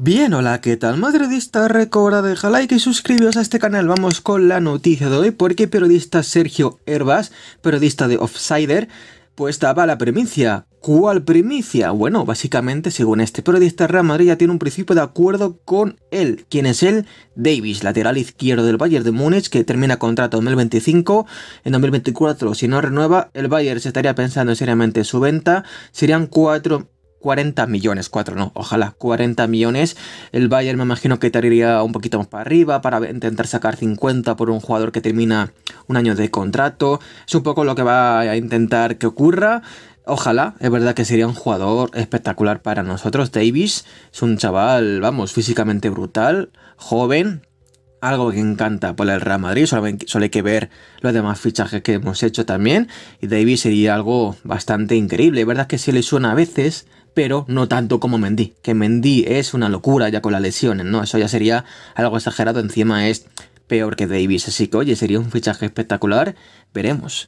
Bien, hola, ¿qué tal? Madridista recobra, deja like y suscribiros a este canal. Vamos con la noticia de hoy porque periodista Sergio Herbas, periodista de Offsider, pues daba la primicia. ¿Cuál primicia? Bueno, básicamente, según este periodista, Real Madrid ya tiene un principio de acuerdo con él. ¿Quién es él? Davis, lateral izquierdo del Bayern de Múnich, que termina contrato en 2025. En 2024, si no renueva, el Bayern se estaría pensando seriamente su venta. Serían cuatro... 40 millones, 4 no, ojalá, 40 millones. El Bayern me imagino que tiraría un poquito más para arriba para intentar sacar 50 por un jugador que termina un año de contrato. Es un poco lo que va a intentar que ocurra. Ojalá, es verdad que sería un jugador espectacular para nosotros. Davis es un chaval, vamos, físicamente brutal, joven, algo que encanta por el Real Madrid, solo, hay que ver los demás fichajes que hemos hecho también, y Davis sería algo bastante increíble, es verdad que se le suena a veces pero no tanto como Mendy. Que Mendy es una locura ya con las lesiones, ¿no? Eso ya sería algo exagerado. Encima es peor que Davis. Así que, oye, sería un fichaje espectacular. Veremos.